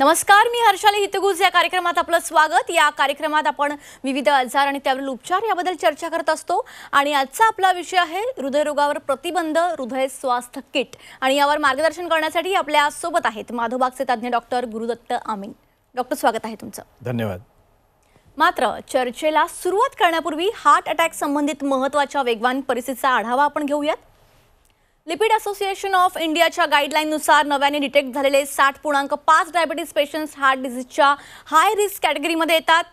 नमस्कार मी हर्षाली हितगुज या कार्यक्रमात आपलं स्वागत या कार्यक्रमात आपण विविध आजार आणि त्यावरील उपचार याबद्दल चर्चा करत असतो आणि आजचा आपला विषय आहे हृदयरोगावर प्रतिबंध हृदय स्वास्थ्य किट आणि यावर मार्गदर्शन करण्यासाठी आपल्या सोबत आहेत माधोबागचे तज्ज्ञ डॉक्टर गुरुदत्त आमीन डॉक्टर स्वागत आहे तुमचं धन्यवाद मात्र चर्चेला सुरुवात करण्यापूर्वी हार्ट अटॅक संबंधित महत्त्वाच्या वेगवान परिस्थितीचा आढावा आपण घेऊयात लिपिड असोसिएशन ऑफ इंडियाच्या गाईडलाईननुसार नव्याने डिटेक्ट झालेले साठ पूर्णांक पाच डायबिटीज पेशंट्स हार्ट डिझीजच्या हाय रिस्क कॅटेगरीमध्ये येतात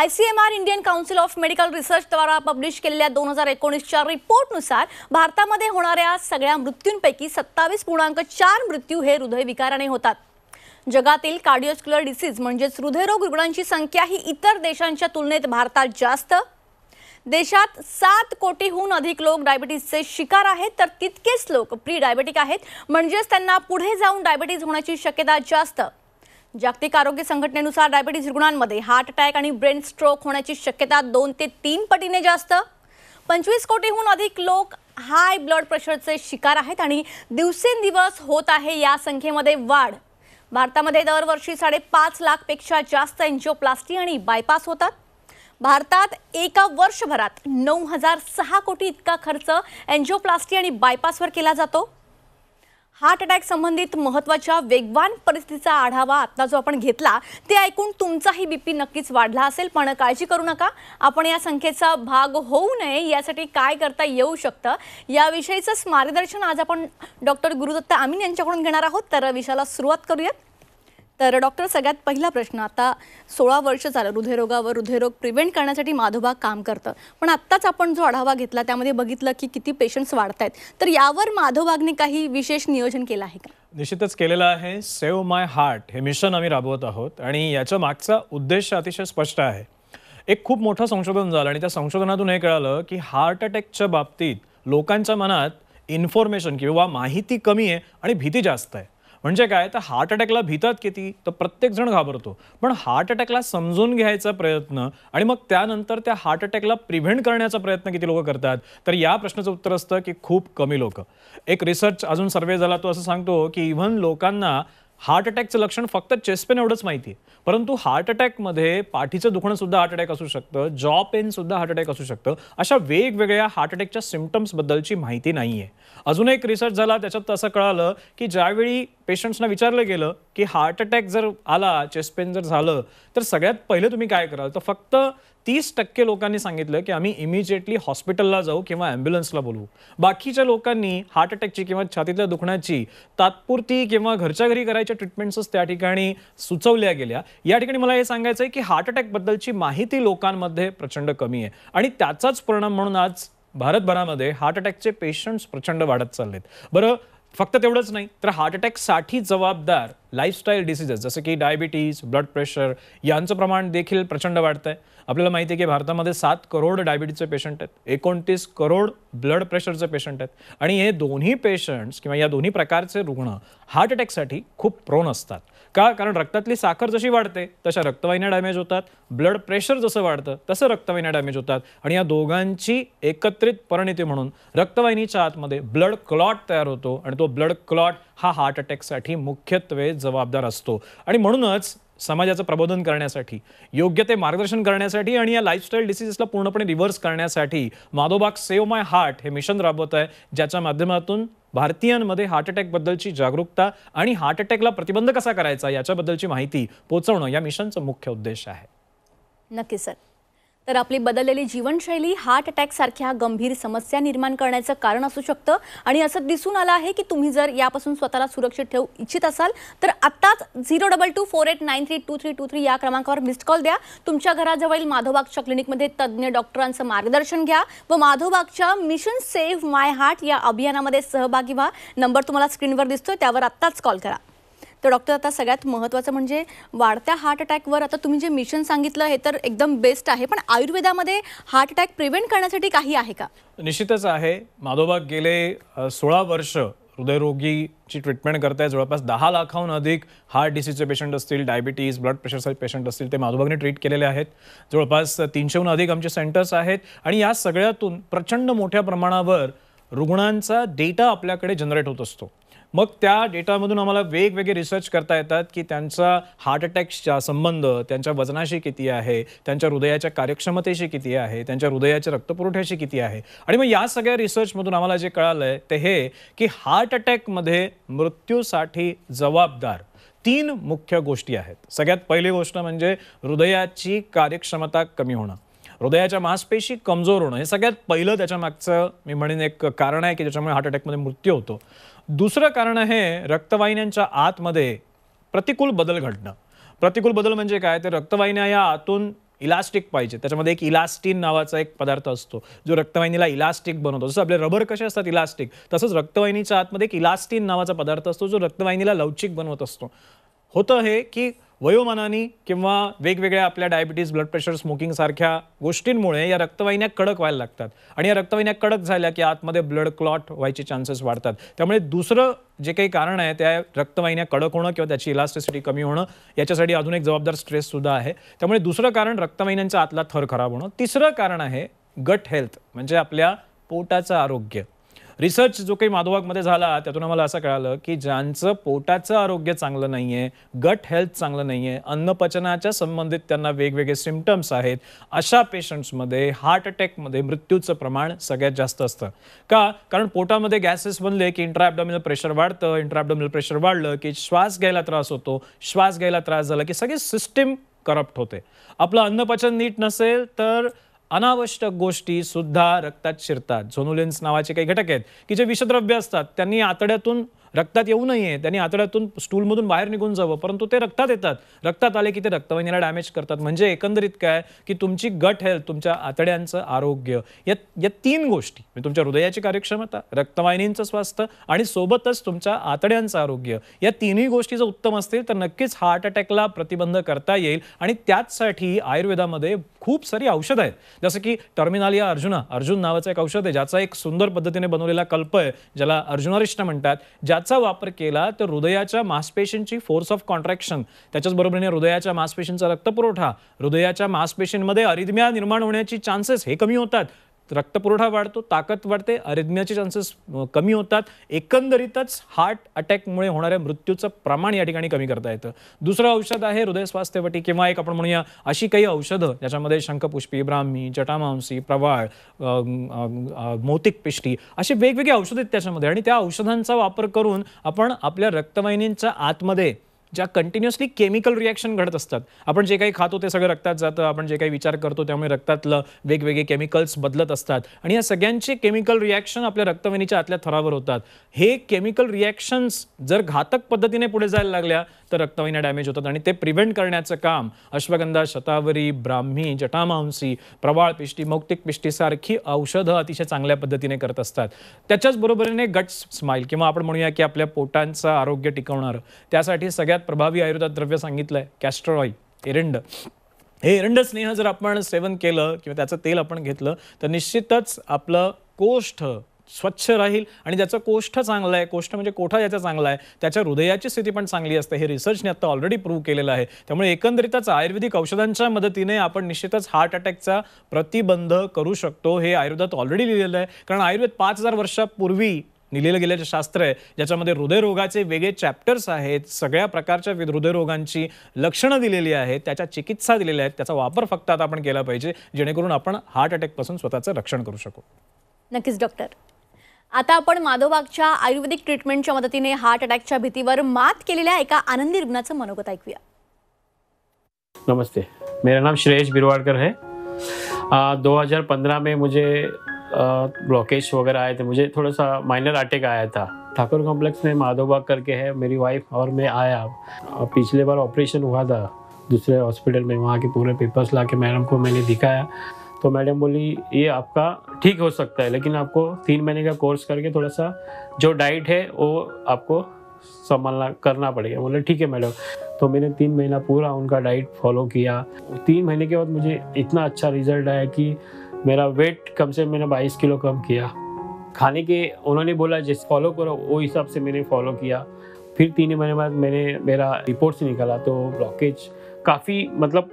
I C M R Indian council of medical रिसर्चद्वारा पब्लिश केलेल्या दोन हजार एकोणीसच्या रिपोर्टनुसार भारतामध्ये होणाऱ्या सगळ्या मृत्यूंपैकी सत्तावीस पूर्णांक चार मृत्यू हे हृदयविकाराने होतात जगातील कार्डिओस्क्युलर डिसीज म्हणजेच हृदयरोग रुग्णांची संख्या ही इतर देशांच्या तुलनेत भारतात जास्त देशात सात कोटीहून अधिक लोक डायबिटीसचे शिकार आहेत तर तितकेच लोक प्री डायबेटिक आहेत म्हणजेच त्यांना पुढे जाऊन डायबिटीज होण्याची शक्यता जास्त जागतिक आरोग्य संघटनेनुसार डायबिटीज रुग्णांमध्ये हार्ट अटॅक आणि ब्रेन स्ट्रोक होण्याची शक्यता दोन ते तीन पटीने जास्त पंचवीस कोटीहून अधिक लोक हाय ब्लड प्रेशरचे शिकार आहेत आणि दिवसेंदिवस होत आहे या संख्येमध्ये वाढ भारतामध्ये दरवर्षी साडेपाच लाखपेक्षा जास्त एन्जिओप्लास्टी आणि बायपास होतात भारतात एका वर्षभरात नऊ हजार सहा कोटी इतका खर्च एन्जिओप्लास्टी आणि बायपासवर केला जातो हार्ट अटॅक संबंधित महत्त्वाच्या वेगवान परिस्थितीचा आढावा आता जो आपण घेतला ते ऐकून तुमचाही बी पी नक्कीच वाढला असेल पण काळजी करू नका आपण या संख्येचा भाग होऊ नये यासाठी काय करता येऊ शकतं याविषयीचंच मार्गदर्शन आज आपण डॉक्टर गुरुदत्त आमीन यांच्याकडून घेणार आहोत तर विषयाला सुरुवात करूयात तर डॉक्टर सगळ्यात पहिला प्रश्न आता सोळा वर्ष झालं हृदयरोगावर हृदयरोग प्रिव्हेंट करण्यासाठी माधोबा काम करतं पण आत्ताच आपण जो आढावा घेतला त्यामध्ये बघितलं की किती पेशंट्स वाढत आहेत तर यावर माधोबागने काही विशेष नियोजन केलं आहे का निश्चितच केलेलं आहे सेव्ह माय हार्ट हे मिशन आम्ही राबवत आहोत आणि याच्या मागचा उद्देश अतिशय स्पष्ट आहे एक खूप मोठं संशोधन झालं आणि त्या संशोधनातून हे कळालं की हार्ट अटॅकच्या बाबतीत लोकांच्या मनात इन्फॉर्मेशन किंवा माहिती कमी आहे आणि भीती जास्त आहे म्हणजे काय तर हार्ट अटॅकला भीतात किती तर जण घाबरतो पण हार्ट अटॅकला समजून घ्यायचा प्रयत्न आणि मग त्यानंतर त्या हार्ट अटॅकला प्रिव्हेंट करण्याचा प्रयत्न किती लोक करतात तर या प्रश्नाचं उत्तर असतं की खूप कमी लोक एक रिसर्च अजून सर्वे झाला तो असं सांगतो की इव्हन लोकांना हार्ट अटॅकचं लक्षण फक्त चेस्ट पेन एवढंच माहिती आहे परंतु हार्ट अटॅकमध्ये पाठीचं दुखणं सुद्धा हार्ट अटॅक असू शकतं जॉ पेन सुद्धा हार्ट अटॅक असू शकतं अशा वेगवेगळ्या हार्ट अटॅकच्या सिमटम्सबद्दलची माहिती नाही आहे अजून एक रिसर्च झाला त्याच्यात असं कळालं की ज्यावेळी पेशंट्सना विचारलं गेलं की हार्ट अटॅक जर आला चेस्ट पेन जर झालं तर सगळ्यात पहिले तुम्ही काय कराल तर फक्त तीस टक्के लोकांनी सांगितलं की आम्ही इमिजिएटली हॉस्पिटलला जाऊ किंवा ॲम्ब्युलन्सला बोलवू बाकीच्या लोकांनी हार्ट अटॅकची किंवा छातीतल्या दुखण्याची तात्पुरती किंवा घरच्या घरी करायच्या ट्रीटमेंट्सच त्या ठिकाणी सुचवल्या गेल्या या ठिकाणी मला हे सांगायचं आहे की हार्ट अटॅकबद्दलची माहिती लोकांमध्ये प्रचंड कमी आहे आणि त्याचाच परिणाम म्हणून आज भारतभरामध्ये हार्ट अटॅकचे पेशंट्स प्रचंड वाढत चाललेत बरं फक्त तेवढंच नाही तर हार्ट अटॅकसाठी जबाबदार लाईफस्टाईल डिसिजेस जसं की डायबिटीज ब्लड प्रेशर यांचं प्रमाण देखील प्रचंड वाढतं आहे आपल्याला माहिती आहे की भारतामध्ये सात करोड डायबिटीजचे पेशंट आहेत एकोणतीस करोड ब्लड प्रेशरचे पेशंट आहेत आणि हे दोन्ही पेशंट्स किंवा या दोन्ही प्रकारचे रुग्ण हार्ट अटॅकसाठी खूप प्रोन असतात का कारण रक्तातली साखर जशी वाढते तशा रक्तवाहिन्या डॅमेज होतात ब्लड प्रेशर जसं वाढतं तसं रक्तवाहिन्या डॅमेज होतात आणि या दोघांची एकत्रित परिणिती म्हणून रक्तवाहिनीच्या आतमध्ये ब्लड क्लॉट तयार होतो आणि तो ब्लड क्लॉट हा हार्ट अटॅकसाठी मुख्यत्वे जबाबदार असतो आणि म्हणूनच समाजाचं प्रबोधन करण्यासाठी योग्य ते मार्गदर्शन करण्यासाठी आणि या लाईफस्टाईल डिसिजेसला पूर्णपणे रिव्हर्स करण्यासाठी माधोबाग सेव्ह माय हार्ट हे मिशन राबवत आहे ज्याच्या माध्यमातून भारतीयांमध्ये हार्ट अटॅकबद्दलची जागरूकता आणि हार्ट अटॅकला प्रतिबंध कसा करायचा याच्याबद्दलची माहिती पोहोचवणं या मिशनचा मुख्य उद्देश आहे नक्की सर तर आपली बदललेली जीवनशैली हार्ट अटॅकसारख्या गंभीर समस्या निर्माण करण्याचं कारण असू शकतं आणि असं दिसून आलं आहे की तुम्ही जर यापासून स्वतःला सुरक्षित ठेवू इच्छित असाल तर आत्ताच zero double two four eight nine three two three two three या क्रमांकावर मिस्ड कॉल द्या तुमच्या घराजवळील माधोबागच्या क्लिनिकमध्ये तज्ज्ञ डॉक्टरांचं मार्गदर्शन घ्या व माधोबागच्या मिशन सेव्ह माय हार्ट या अभियानामध्ये सहभागी व्हा नंबर तुम्हाला स्क्रीनवर दिसतोय त्यावर आत्ताच कॉल करा तर डॉक्टर आता सगळ्यात महत्त्वाचं म्हणजे वाढत्या हार्ट अटॅकवर आता तुम्ही जे मिशन सांगितलं हे तर एकदम बेस्ट आहे पण आयुर्वेदामध्ये हार्ट अटॅक प्रिव्हेंट करण्यासाठी काही आहे का निश्चितच आहे माधोबाग गेले सोळा वर्ष हृदयरोगीची ट्रीटमेंट करताय जवळपास दहा लाखाहून अधिक हार्ट डिसीजचे पेशंट असतील डायबिटीज ब्लड प्रेशरचे पेशंट असतील ते माधोबागने ट्रीट केलेले आहेत जवळपास तीनशेहून अधिक आमचे सेंटर्स आहेत आणि या सगळ्यातून प्रचंड मोठ्या प्रमाणावर रुग्णांचा डेटा आपल्याकडे जनरेट होत असतो मग त्या डेटामधून आम्हाला वेगवेगळे रिसर्च करता येतात की त्यांचा हार्ट अटॅक्सचा संबंध त्यांच्या वजनाशी किती आहे त्यांच्या हृदयाच्या कार्यक्षमतेशी किती आहे त्यांच्या हृदयाच्या रक्तपुरवठ्याशी किती आहे आणि मग या सगळ्या रिसर्चमधून आम्हाला जे कळालं आहे ते हे की हार्ट अटॅकमध्ये मृत्यूसाठी जबाबदार तीन मुख्य गोष्टी आहेत सगळ्यात पहिली गोष्ट म्हणजे हृदयाची कार्यक्षमता कमी होणं हृदयाच्या मांसपेशी कमजोर होणं हे सगळ्यात पहिलं त्याच्या मागचं मी म्हणेन एक कारण आहे की ज्याच्यामुळे हार्ट अटॅकमध्ये मृत्यू होतो दुसरं कारण आहे रक्तवाहिन्यांच्या आतमध्ये प्रतिकूल बदल घडणं प्रतिकूल बदल म्हणजे काय ते रक्तवाहिन्या या आतून इलास्टिक पाहिजे त्याच्यामध्ये एक इलास्टिन नावाचा एक पदार्थ असतो जो रक्तवाहिनीला इलास्टिक बनवतो जसं आपले रबर कसे असतात इलास्टिक तसंच रक्तवाहिनीच्या आतमध्ये एक इलास्टिन नावाचा पदार्थ असतो जो रक्तवाहिनीला लवचिक बनवत असतो होतं हे की वयोमानाने किंवा वेगवेगळ्या आपल्या डायबिटीज ब्लड प्रेशर स्मोकिंगसारख्या गोष्टींमुळे या रक्तवाहिन्या कडक व्हायला लागतात आणि या रक्तवाहिन्या कडक झाल्या की आतमध्ये ब्लड क्लॉट व्हायचे चान्सेस वाढतात त्यामुळे दुसरं जे काही कारण आहे त्या रक्तवाहिन्या कडक होणं किंवा त्याची इलास्टिसिटी कमी होणं याच्यासाठी अजून एक जबाबदार स्ट्रेससुद्धा आहे त्यामुळे दुसरं कारण रक्तवाहिन्यांचा आतला थर खराब होणं तिसरं कारण आहे गट हेल्थ म्हणजे आपल्या पोटाचं आरोग्य रिसर्च जो काही माधोबागमध्ये झाला त्यातून आम्हाला असं कळालं की ज्यांचं पोटाचं आरोग्य चांगलं नाही आहे गट हेल्थ चांगलं नाही आहे अन्नपचनाच्या संबंधित त्यांना वेगवेगळे सिमटम्स आहेत अशा पेशंट्समध्ये हार्ट अटॅकमध्ये मृत्यूचं प्रमाण सगळ्यात जास्त असतं का कारण पोटामध्ये गॅसेस बनले की इंट्राॲबडॉमिनल प्रेशर वाढतं इंट्राॲबडॉमिनल प्रेशर वाढलं की श्वास घ्यायला त्रास होतो श्वास घ्यायला त्रास झाला की सगळी सिस्टीम करप्ट होते आपलं अन्नपचन नीट नसेल तर अनावश्यक गोष्टी सुद्धा रक्तात शिरतात झोनुलेन्स नावाचे काही घटक आहेत की जे विषद्रव्य असतात त्यांनी आतड्यातून रक्तात येऊ नये त्यांनी आतड्यातून स्टूलमधून बाहेर निघून जावं परंतु ते रक्तात येतात रक्तात आले की ते रक्तवाहिनीला डॅमेज करतात म्हणजे एकंदरीत काय की तुमची गट हेल्थ तुमच्या आतड्यांचं आरोग्य या या तीन गोष्टी म्हणजे तुमच्या हृदयाची कार्यक्षमता रक्तवाहिनींचं स्वास्थ्य आणि सोबतच तुमच्या आतड्यांचं आरोग्य या तिन्ही गोष्टी जर उत्तम असतील तर नक्कीच हार्ट अटॅकला प्रतिबंध करता येईल आणि त्याचसाठी आयुर्वेदामध्ये खूप सारी औषधं आहेत जसं की टर्मिनालिया अर्जुना अर्जुन नावाचं एक औषध आहे ज्याचा एक सुंदर पद्धतीने बनवलेला कल्प आहे ज्याला अर्जुनारिष्ट म्हणतात ज्या याचा वापर केला तर हृदयाच्या मासपेशींची फोर्स ऑफ कॉन्ट्रॅक्शन त्याच्याच बरोबरीने हृदयाच्या मांसपेशींचा रक्तपुरवठा हृदयाच्या मासपेशींमध्ये अरिदम्या निर्माण होण्याची चान्सेस हे कमी होतात रक्तपुरवठा वाढतो ताकद वाढते अरिज्ञाचे चान्सेस कमी होतात एकंदरीतच हार्ट अटॅकमुळे होणाऱ्या मृत्यूचं प्रमाण या ठिकाणी कमी करता येतं दुसरं औषध आहे हृदय स्वास्थ्यवटी किंवा एक आपण म्हणूया अशी काही औषधं ज्याच्यामध्ये शंखपुष्पी ब्राह्मी जटामांसी प्रवाळ मोतिक पिष्टी असे वेगवेगळी औषधं आहेत त्याच्यामध्ये आणि त्या औषधांचा वापर करून आपण आपल्या रक्तवाहिनींच्या आतमध्ये ज्या कंटिन्युअसली केमिकल रिॲक्शन घडत असतात आपण जे काही खातो ते सगळं रक्तात जातं आपण जे काही विचार करतो त्यामुळे रक्तातलं वेगवेगळे केमिकल्स बदलत असतात आणि या सगळ्यांचे केमिकल रिॲक्शन आपल्या रक्तवाहिनीच्या आतल्या थरावर होतात हे केमिकल रिॲक्शन्स जर घातक पद्धतीने पुढे जायला लागल्या तर रक्तवाहिन्या डॅमेज होतात आणि ते प्रिव्हेंट करण्याचं काम अश्वगंधा शतावरी ब्राह्मी जटामांसी प्रवाळ पिष्टी मौक्तिक पिष्टी सारखी औषधं अतिशय चांगल्या पद्धतीने करत असतात त्याच्याच बरोबरीने गट स्माईल किंवा आपण म्हणूया की आपल्या पोटांचं आरोग्य टिकवणारं त्यासाठी सगळ्यात प्रभावी आयुर्वेदात द्रव्य सांगितलं आहे कॅस्ट्रॉईल एरंड हे एरंड स्नेह जर आपण सेवन केलं किंवा त्याचं तेल आपण घेतलं तर निश्चितच आपलं कोष्ठ स्वच्छ राहील आणि ज्याचं कोष्ठ चांगलं आहे कोष्ठ म्हणजे कोठा ज्याचा चांगला आहे त्याच्या हृदयाची स्थिती पण चांगली असते हे रिसर्चने आता ऑलरेडी प्रूव्ह केलेलं आहे त्यामुळे एकंदरीतच आयुर्वेदिक औषधांच्या मदतीने आपण निश्चितच हार्ट अटॅकचा प्रतिबंध करू शकतो हे आयुर्वेदात ऑलरेडी लिहिलेलं आहे कारण आयुर्वेद पाच हजार वर्षापूर्वी लिहिलेलं जे शास्त्र आहे ज्याच्यामध्ये हृदयरोगाचे वेगळे चॅप्टर्स आहेत सगळ्या प्रकारच्या हृदयरोगांची लक्षणं दिलेली आहेत त्याच्या चिकित्सा दिलेल्या आहेत त्याचा वापर फक्त आता आपण केला पाहिजे जेणेकरून आपण हार्ट अटॅकपासून स्वतःचं रक्षण करू शकू नक्कीच डॉक्टर आता अपन माधोबाग आयुर्वेदिक ट्रीटमेंटच्या मदती हार्ट अटैक भीति पर मत के एक आनंदी रुग्णाचं मनोगत ऐक नमस्ते मेरा नाम श्रेयस बिरवाड़कर है आ, 2015 में मुझे ब्लॉकेज वगैरह आए थे मुझे थोड़ा सा माइनर अटैक आया था ठाकुर कॉम्प्लेक्स में माधोबाग करके है मेरी वाइफ और मैं आया पिछले बार ऑपरेशन हुआ था दूसरे हॉस्पिटल में वहाँ के पूरे पेपर्स ला के मैडम को मैंने दिखाया तो मैडम बोली ये आपका ठीक हो सकता है लेकिन आपको तीन महीने का कोर्स करके थोड़ा सा जो डाइट है वो आपको संभालना करना पड़ेगा बोले ठीक है मैडम तो मैंने तीन महीना पूरा उनका डाइट फॉलो किया तीन महीने के बाद मुझे इतना अच्छा रिजल्ट आया कि मेरा वेट कम से मैंने बाईस किलो कम किया खाने के उन्होंने बोला जिस फॉलो करो वो हिसाब से मैंने फॉलो किया फिर तीन महीने बाद मैंने मेरा रिपोर्ट से निकाला तो ब्लॉकेज काफ़ी मतलब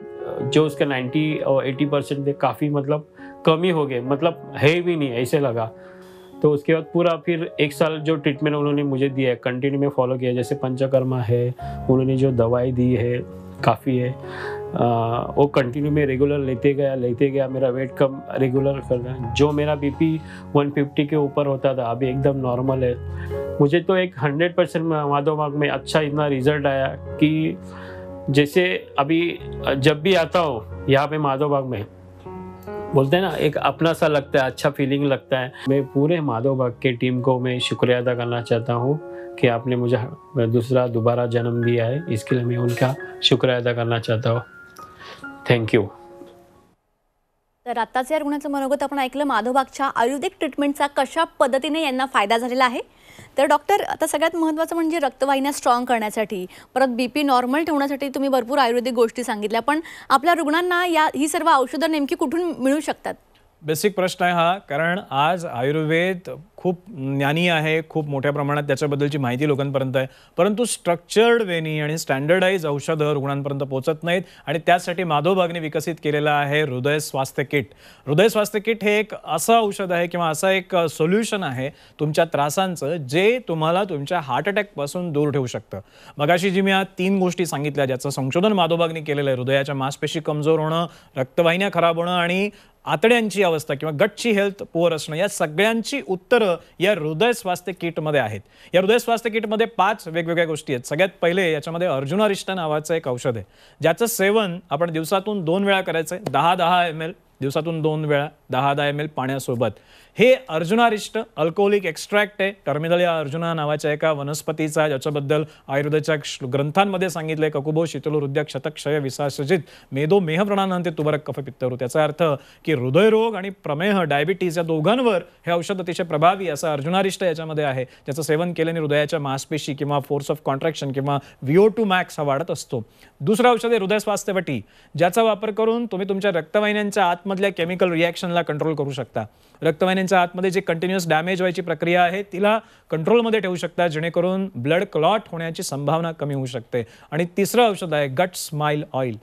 जो उसका 90 और 80 परसेंट थे काफ़ी मतलब कम ही हो गए मतलब है भी नहीं ऐसे लगा तो उसके बाद पूरा फिर एक साल जो ट्रीटमेंट उन्होंने मुझे दिया है कंटिन्यू में फॉलो किया जैसे पंचकर्मा है उन्होंने जो दवाई दी है काफ़ी है वो कंटिन्यू में रेगुलर लेते गया लेते गया मेरा वेट कम रेगुलर कर रहा जो मेरा बीपी 150 के ऊपर होता था अभी एकदम नॉर्मल है मुझे तो एक 100 परसेंट वादो मार्ग में अच्छा इतना रिजल्ट आया कि जैसे अभी जब भी आता हो यहाँ पे माधव बाग में बोलते हैं ना एक अपना सा लगता है अच्छा फीलिंग लगता है मैं पूरे माधव बाग के टीम को मैं शुक्रिया अदा करना चाहता हूँ कि आपने मुझे दूसरा दोबारा जन्म दिया है इसके लिए मैं उनका शुक्र अदा करना चाहता हूँ थैंक यू तर आत्ताच या रुग्णाचं मनोगत आपण ऐकलं माधोबागच्या आयुर्वेदिक ट्रीटमेंटचा कशा पद्धतीने यांना फायदा झालेला आहे तर डॉक्टर आता सगळ्यात महत्त्वाचं म्हणजे रक्तवाहिन्या स्ट्रॉंग करण्यासाठी परत बी पी नॉर्मल ठेवण्यासाठी तुम्ही भरपूर आयुर्वेदिक गोष्टी सांगितल्या पण आपल्या रुग्णांना या ही सर्व औषधं नेमकी कुठून मिळू शकतात बेसिक प्रश्न आहे हा कारण आज आयुर्वेद खूप ज्ञानी आहे खूप मोठ्या प्रमाणात त्याच्याबद्दलची माहिती लोकांपर्यंत आहे परंतु स्ट्रक्चर्ड वेनी आणि स्टँडर्डाईज औषधं रुग्णांपर्यंत पोहोचत नाहीत आणि त्यासाठी माधव विकसित केलेलं आहे हृदय स्वास्थ्य किट हृदय स्वास्थ्य किट हे एक असं औषध आहे किंवा असं एक सोल्युशन आहे तुमच्या त्रासांचं जे तुम्हाला तुमच्या हार्ट अटॅकपासून दूर ठेवू शकतं मगाशी जी मी आज तीन गोष्टी सांगितल्या ज्याचं संशोधन माधोबागने केलेलं आहे हृदयाच्या मांसपेशी कमजोर होणं रक्तवाहिन्या खराब होणं आणि आतड्यांची अवस्था किंवा गटची हेल्थ पोअर असणं या सगळ्यांची उत्तरं या हृदय स्वास्थ्य किटमध्ये आहेत या हृदय स्वास्थ्य किटमध्ये पाच वेगवेगळ्या गोष्टी आहेत सगळ्यात पहिले याच्यामध्ये अर्जुनारिष्ठा नावाचं एक औषध आहे ज्याचं सेवन आपण दिवसातून दोन वेळा करायचं आहे दहा दहा एम एल दिवसातून दोन वेळा दहा दहा एम एल पाण्यासोबत हे अर्जुनारिष्ट अल्कोहोलिक एक्स्ट्रॅक्ट आहे या अर्जुना नावाच्या एका वनस्पतीचा ज्याच्याबद्दल आयुर्वेदाच्या ग्रंथांमध्ये सांगितले ककुबो शीतल हृदय क्षतक्षय विसासजित मेदो मेह तुबरक कफ पित्तरू त्याचा अर्थ की हृदयरोग आणि प्रमेह डायबिटीज या दोघांवर हे औषध अतिशय प्रभावी असं अर्जुनारिष्ट याच्यामध्ये आहे त्याचं सेवन केल्याने हृदयाच्या मांसपेशी किंवा फोर्स ऑफ कॉन्ट्रॅक्शन किंवा विओ टू मॅक्स हा वाढत असतो दुसरं औषध आहे हृदय स्वास्थ्यवटी ज्याचा वापर करून तुम्ही तुमच्या रक्तवाहिन्यांच्या आतमधल्या केमिकल रिॲक्शनला कंट्रोल करू शकता रक्तवाहिन्यांच्या पेशंटच्या आतमध्ये जे कंटिन्युअस डॅमेज व्हायची प्रक्रिया आहे तिला कंट्रोलमध्ये ठेवू शकता जेणेकरून ब्लड क्लॉट होण्याची संभावना कमी होऊ शकते आणि तिसरं औषध आहे गट स्माइल ऑइल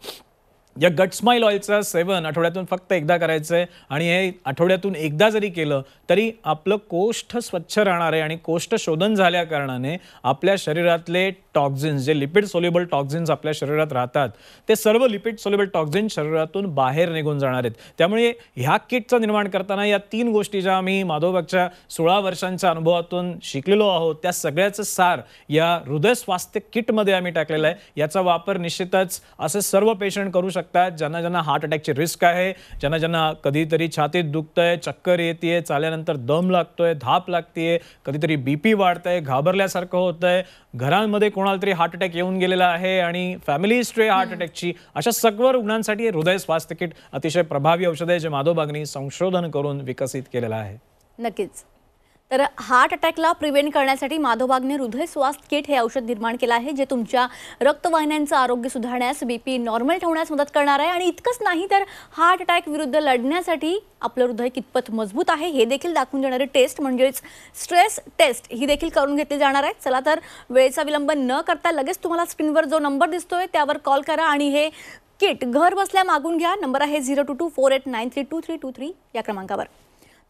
या गट स्माईल ऑइलचा सेवन आठवड्यातून फक्त एकदा करायचं आहे आणि हे आठवड्यातून एकदा जरी केलं तरी आपलं कोष्ठ स्वच्छ राहणार आहे आणि कोष्ठ शोधन झाल्या कारणाने आपल्या शरीरातले टॉक्झिन्स जे लिपिड सोल्युबल टॉक्झिन्स आपल्या शरीरात राहतात ते सर्व लिपिड सोल्युबल टॉक्झिन्स शरीरातून बाहेर निघून जाणार आहेत त्यामुळे ह्या किटचं निर्माण करताना या तीन गोष्टी ज्या आम्ही माधवबागच्या सोळा वर्षांच्या अनुभवातून शिकलेलो आहोत त्या सगळ्याचं सार या हृदय स्वास्थ्य किटमध्ये आम्ही टाकलेलं आहे याचा वापर निश्चितच असे सर्व पेशंट करू शकतात शकतात ज्यांना ज्यांना हार्ट अटॅकची रिस्क आहे ज्यांना ज्यांना कधीतरी छातीत आहे चक्कर येते चालल्यानंतर दम लागतोय धाप लागते कधीतरी बी पी घाबरल्यासारखं होतंय घरांमध्ये कोणाला तरी हार्ट अटॅक येऊन गेलेला आहे आणि फॅमिली हिस्ट्री हार्ट अटॅकची अशा सगळं रुग्णांसाठी हृदय स्वास्थ्य किट अतिशय प्रभावी औषध आहे जे माधोबागनी संशोधन करून विकसित केलेलं आहे नक्कीच तर हार्ट अटॅकला प्रिव्हेंट करण्यासाठी माधोबागने हृदय स्वास्थ्य किट हे औषध निर्माण केलं आहे जे तुमच्या रक्तवाहिन्यांचं आरोग्य सुधारण्यास बीपी नॉर्मल ठेवण्यास मदत करणार आहे आणि इतकंच नाही तर हार्ट अटॅक विरुद्ध लढण्यासाठी आपलं हृदय कितपत मजबूत आहे हे देखील दाखवून देणारी टेस्ट म्हणजेच स्ट्रेस टेस्ट ही देखील करून घेतली जाणार आहे चला तर वेळेचा विलंब न करता लगेच तुम्हाला स्क्रीनवर जो नंबर दिसतोय त्यावर कॉल करा आणि हे किट घर बसल्या मागून घ्या नंबर आहे zero two two four eight nine three two three two three या क्रमांकावर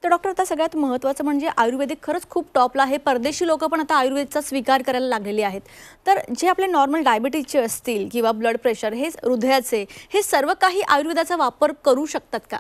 तर डॉक्टर आता सगळ्यात महत्त्वाचं म्हणजे आयुर्वेदिक खरंच खूप टॉपला आहे परदेशी लोक पण आता आयुर्वेदचा स्वीकार करायला लागलेले आहेत तर जे आपले नॉर्मल डायबिटीजचे असतील किंवा ब्लड प्रेशर हे हृदयाचे हे सर्व काही आयुर्वेदाचा वापर करू शकतात का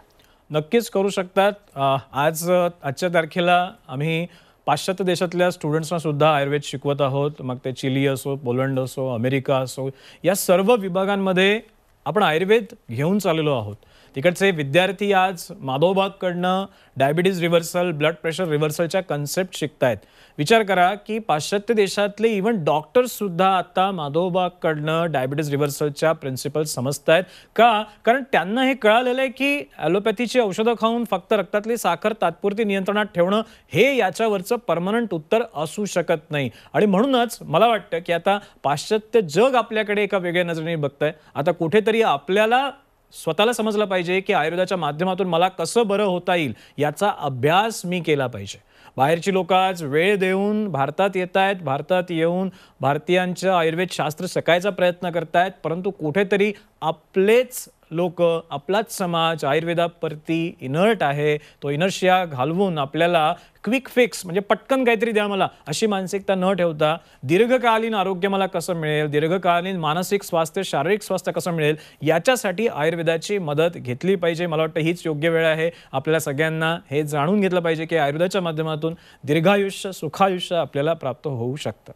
नक्कीच करू शकतात आज आजच्या तारखेला आम्ही पाश्चात्य देशातल्या स्टुडंट्सना सुद्धा आयुर्वेद शिकवत आहोत मग ते चिली असो पोलंड असो अमेरिका असो या सर्व विभागांमध्ये आपण आयुर्वेद घेऊन चाललेलो आहोत तिकडचे विद्यार्थी आज माधोबागकडनं डायबिटीज रिव्हर्सल ब्लड प्रेशर रिव्हर्सलच्या कन्सेप्ट शिकतायत विचार करा की पाश्चात्य देशातले इव्हन डॉक्टर्ससुद्धा आता माधोबागकडनं डायबिटीज रिव्हर्सलच्या प्रिन्सिपल समजतायत का कारण त्यांना हे कळालेलं आहे की ॲलोपॅथीची औषधं खाऊन फक्त रक्तातली साखर तात्पुरती नियंत्रणात ठेवणं हे याच्यावरचं परमनंट उत्तर असू शकत नाही आणि म्हणूनच मला वाटतं की आता पाश्चात्य जग आपल्याकडे एका वेगळ्या नजरेने बघतंय आता कुठेतरी आपल्याला स्वतःला समजलं पाहिजे की आयुर्वेदाच्या माध्यमातून मला कसं बरं होता येईल याचा अभ्यास मी केला पाहिजे बाहेरची लोक आज वेळ देऊन भारतात येत आहेत भारतात येऊन भारतीयांचं आयुर्वेद शास्त्र सकायचा प्रयत्न करतायत परंतु कुठेतरी आपलेच लोक आपलाच समाज आयुर्वेदाप्रती इनर्ट आहे तो इनर्शिया घालवून आपल्याला क्विक फिक्स म्हणजे पटकन काहीतरी द्या मला अशी मानसिकता न ठेवता दीर्घकालीन आरोग्य मला कसं मिळेल दीर्घकालीन मानसिक स्वास्थ्य शारीरिक स्वास्थ्य कसं मिळेल याच्यासाठी आयुर्वेदाची मदत घेतली पाहिजे मला वाटतं हीच योग्य वेळ आहे आपल्या सगळ्यांना हे जाणून घेतलं पाहिजे की आयुर्वेदाच्या माध्यमातून दीर्घायुष्य सुखायुष्य आपल्याला प्राप्त होऊ शकतं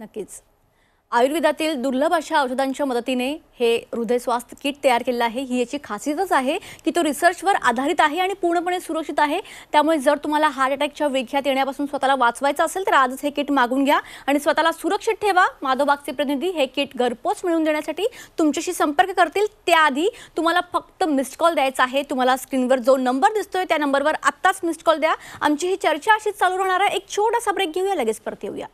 नक्कीच आयुर्वेदातील दुर्लभ अशा औषधांच्या मदतीने हे हृदय स्वास्थ्य किट तयार केलेलं आहे ही याची खासियतच आहे की तो रिसर्चवर आधारित आहे आणि पूर्णपणे सुरक्षित आहे त्यामुळे जर तुम्हाला हार्ट अटॅकच्या विख्यात येण्यापासून स्वतःला वाचवायचं असेल तर आजच हे किट मागून घ्या आणि स्वतःला सुरक्षित ठेवा माधोबागचे प्रतिनिधी हे किट घरपोच मिळवून देण्यासाठी तुमच्याशी संपर्क करतील त्याआधी तुम्हाला फक्त मिस्ड कॉल द्यायचा आहे तुम्हाला स्क्रीनवर जो नंबर दिसतोय त्या नंबरवर आत्ताच मिस्ड कॉल द्या आमची ही चर्चा अशीच चालू राहणार आहे एक छोटासा ब्रेक घेऊया लगेच परत येऊया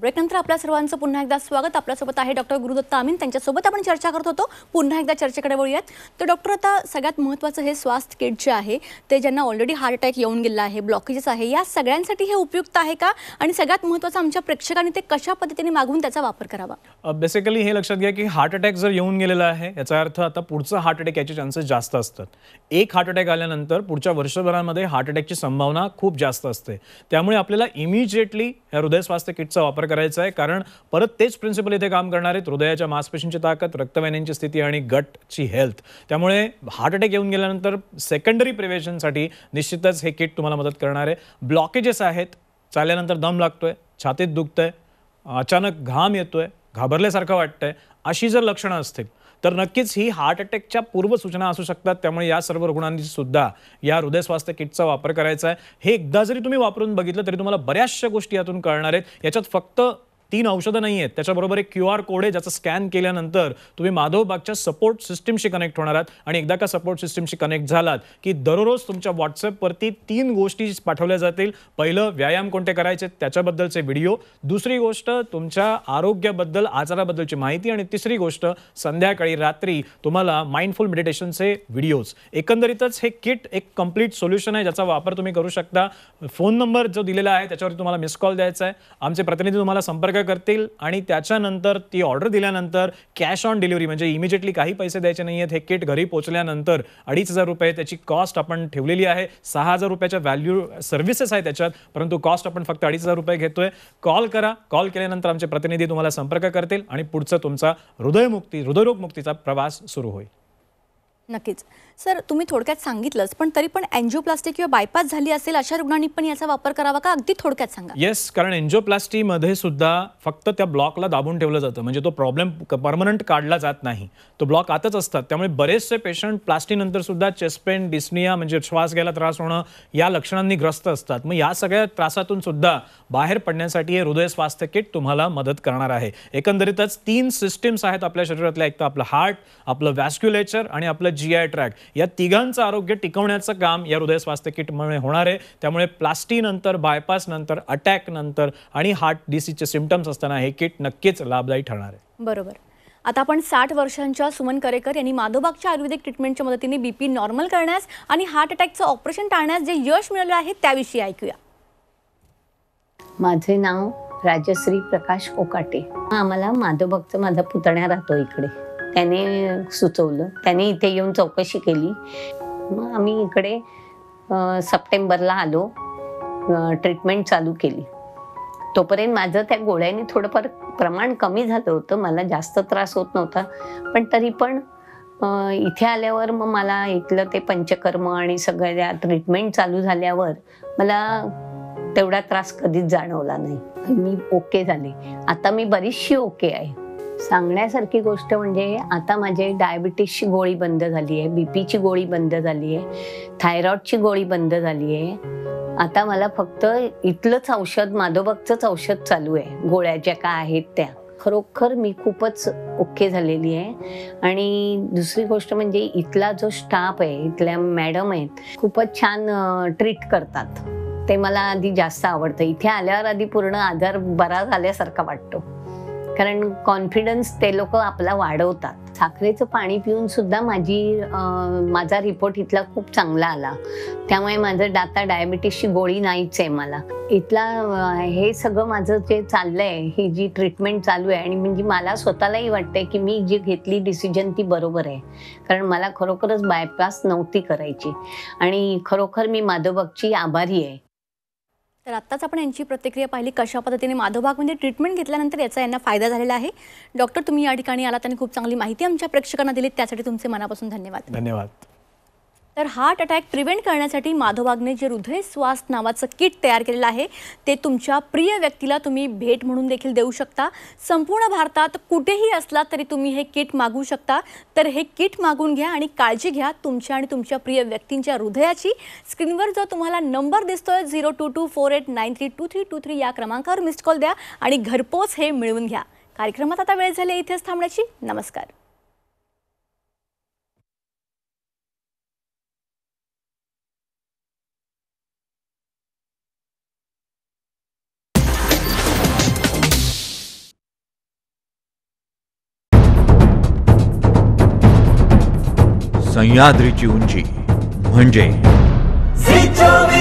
ब्रेकनंतर आपल्या सर्वांचं पुन्हा एकदा स्वागत आपल्यासोबत आहे डॉक्टर गुरुदत्त आमीन त्यांच्यासोबत आपण चर्चा करत होतो पुन्हा एकदा चर्चेकडे वळूयात तर डॉक्टर आता सगळ्यात महत्त्वाचं हे स्वास्थ्य किट जे आहे ते ज्यांना ऑलरेडी हार्ट अटॅक येऊन गेला आहे ब्लॉकेजेस आहे या सगळ्यांसाठी हे उपयुक्त आहे का आणि सगळ्यात महत्त्वाचं आमच्या प्रेक्षकांनी ते कशा पद्धतीने मागून त्याचा वापर करावा बेसिकली हे लक्षात घ्या की हार्ट अटॅक जर येऊन गेलेला आहे याचा अर्थ आता पुढचं हार्ट अटॅक याचे चान्सेस जास्त असतात एक हार्ट अटॅक आल्यानंतर पुढच्या वर्षभरामध्ये हार्ट अटॅकची संभावना खूप जास्त असते त्यामुळे आपल्याला इमिजिएटली या हृदय स्वास्थ्य किटचा वापर करायचं आहे कारण परत तेच प्रिन्सिपल इथे काम करणार आहेत हृदयाच्या मांसपेशींची ताकद रक्तवाहिन्यांची स्थिती आणि गटची हेल्थ त्यामुळे हार्ट अटॅक येऊन गेल्यानंतर सेकंडरी प्रिव्हेशनसाठी निश्चितच हे किट तुम्हाला मदत करणार आहे ब्लॉकेजेस आहेत चालल्यानंतर दम लागतोय छातीत दुखतंय अचानक घाम येतोय घाबरल्यासारखं वाटतंय अशी जर लक्षणं असतील तर नक्कीच ही हार्ट अटॅकच्या पूर्वसूचना असू शकतात त्यामुळे या सर्व रुग्णांनी सुद्धा या हृदय स्वास्थ्य किटचा वापर करायचा आहे हे एकदा जरी तुम्ही वापरून बघितलं तरी तुम्हाला बऱ्याचशा गोष्टी यातून कळणार आहेत याच्यात फक्त तीन औषधं नाही आहेत त्याच्याबरोबर एक क्यू आर कोड आहे ज्याचं स्कॅन केल्यानंतर तुम्ही माधवबागच्या सपोर्ट सिस्टीमशी कनेक्ट होणार आहात आणि एकदा का सपोर्ट सिस्टीमशी कनेक्ट झालात की दररोज तुमच्या व्हॉट्सअपवरती तीन गोष्टी पाठवल्या जातील पहिलं व्यायाम कोणते करायचे त्याच्याबद्दलचे व्हिडिओ दुसरी गोष्ट तुमच्या आरोग्याबद्दल आजाराबद्दलची माहिती आणि तिसरी गोष्ट संध्याकाळी रात्री तुम्हाला माइंडफुल मेडिटेशनचे व्हिडिओज एकंदरीतच हे किट एक कंप्लीट सोल्युशन आहे ज्याचा वापर तुम्ही करू शकता फोन नंबर जो दिलेला आहे त्याच्यावर तुम्हाला मिस कॉल द्यायचा आहे आमचे प्रतिनिधी तुम्हाला संपर्क करतील आणि त्याच्यानंतर ती ऑर्डर दिल्यानंतर कॅश ऑन डिलिव्हरी म्हणजे इमिजिएटली काही पैसे द्यायचे नाही आहेत हे किट घरी पोहोचल्यानंतर अडीच हजार रुपये त्याची कॉस्ट आपण ठेवलेली आहे सहा हजार रुपयाच्या व्हॅल्यू सर्व्हिसेस आहे त्याच्यात परंतु कॉस्ट आपण फक्त अडीच हजार रुपये घेतोय कॉल करा कॉल केल्यानंतर आमचे प्रतिनिधी तुम्हाला संपर्क करतील आणि पुढचं तुमचा हृदयमुक्ती हृदयरोगमुक्तीचा प्रवास सुरू होईल नक्कीच सर तुम्ही थोडक्यात सांगितलंच पण तरी पण एन्जिओप्लास्टी किंवा बायपास झाली असेल अशा रुग्णांनी पण याचा वापर करावा का अगदी थोडक्यात सांगा येस कारण एन्जिओप्लास्टीमध्ये सुद्धा फक्त त्या ब्लॉकला दाबून ठेवलं जातं म्हणजे तो प्रॉब्लेम परमनंट काढला जात नाही तो ब्लॉक आतच असतात त्यामुळे बरेचसे पेशंट प्लास्टीनंतर सुद्धा चेस्टपेन डिस्निया म्हणजे श्वास घ्यायला त्रास होणं या लक्षणांनी ग्रस्त असतात मग या सगळ्या त्रासातून सुद्धा बाहेर पडण्यासाठी हे हृदय स्वास्थ्य किट तुम्हाला मदत करणार आहे एकंदरीतच तीन सिस्टीम्स आहेत आपल्या शरीरातल्या एक तर आपलं हार्ट आपलं व्हॅस्क्युलेचर आणि आपलं जी आय ट्रॅक या तिघांचं आरोग्य टिकवण्याचं काम या हृदय स्वास्थ्य किटमुळे होणार आहे त्यामुळे प्लास्टीनंतर बायपासनंतर अटॅकनंतर आणि हार्ट डिसीजचे सिमटम्स असताना हे किट नक्कीच लाभदायी ठरणार आहे बरोबर आता आपण साठ वर्षांच्या सुमन करेकर यांनी माधोबागच्या आयुर्वेदिक ट्रीटमेंटच्या मदतीने बीपी नॉर्मल करण्यास आणि हार्ट अटॅकचं ऑपरेशन टाळण्यास जे यश मिळालं आहे त्याविषयी ऐकूया माझे नाव राजश्री प्रकाश ओकाटे आम्हाला माधोबागचा माझा पुतण्या राहतो इकडे त्याने सुचवलं त्याने इथे येऊन चौकशी केली मग आम्ही इकडे सप्टेंबरला आलो ट्रीटमेंट चालू केली तोपर्यंत माझं त्या गोळ्याने थोडंफार प्रमाण कमी झालं होतं मला जास्त त्रास होत नव्हता पण तरी पण इथे आल्यावर मग मला इथलं ते पंचकर्म आणि सगळ्या ट्रीटमेंट चालू झाल्यावर मला तेवढा त्रास कधीच जाणवला नाही मी ओके झाले आता मी बरीचशी ओके आहे सांगण्यासारखी गोष्ट म्हणजे आता माझे डायबिटीसची गोळी बंद झाली आहे बी पीची गोळी बंद झाली आहे थायरॉईडची गोळी बंद झाली आहे आता मला फक्त इथलंच औषध माधोबागचंच औषध चालू आहे गोळ्या ज्या काय आहेत त्या खरोखर मी खूपच ओके झालेली आहे आणि दुसरी गोष्ट म्हणजे इथला जो स्टाफ आहे इथल्या मॅडम आहेत खूपच छान ट्रीट करतात ते मला आधी जास्त आवडतं इथे आल्यावर आधी पूर्ण आजार बरा झाल्यासारखा वाटतो कारण कॉन्फिडन्स ते लोक आपला वाढवतात साखरेचं पाणी पिऊन सुद्धा माझी माझा रिपोर्ट इथला खूप चांगला आला त्यामुळे माझं दाता डायबिटीसची गोळी नाहीच आहे मला इथला हे सगळं माझं जे चाललंय ही जी ट्रीटमेंट चालू आहे आणि म्हणजे मला स्वतःलाही वाटतंय की मी जी घेतली डिसिजन ती बरोबर आहे कारण मला खरोखरच बायपास नव्हती करायची आणि खरोखर मी माधवबागची आभारी आहे तर आत्ताच आपण यांची प्रतिक्रिया पाहिली कशा पद्धतीने म्हणजे ट्रीटमेंट घेतल्यानंतर याचा यांना फायदा झालेला आहे डॉक्टर तुम्ही या ठिकाणी आलात आणि खूप चांगली माहिती आमच्या प्रेक्षकांना दिली त्यासाठी तुमचे मनापासून धन्यवाद धन्यवाद तर हार्ट अटॅक प्रिव्हेंट करण्यासाठी माधोबागने जे हृदय स्वास नावाचं किट तयार केलेलं आहे ते तुमच्या प्रिय व्यक्तीला तुम्ही भेट म्हणून देखील देऊ शकता संपूर्ण भारतात कुठेही असला तरी तुम्ही हे किट मागू शकता तर हे किट मागून घ्या आणि काळजी घ्या तुमच्या आणि तुमच्या प्रिय व्यक्तींच्या हृदयाची स्क्रीनवर जो तुम्हाला नंबर दिसतोय zero two two four eight nine three two three two three या क्रमांकावर मिस्ड कॉल द्या आणि घरपोच हे मिळवून घ्या कार्यक्रमात आता वेळ झाली इथेच थांबण्याची नमस्कार सह्याद्रीची उंची म्हणजे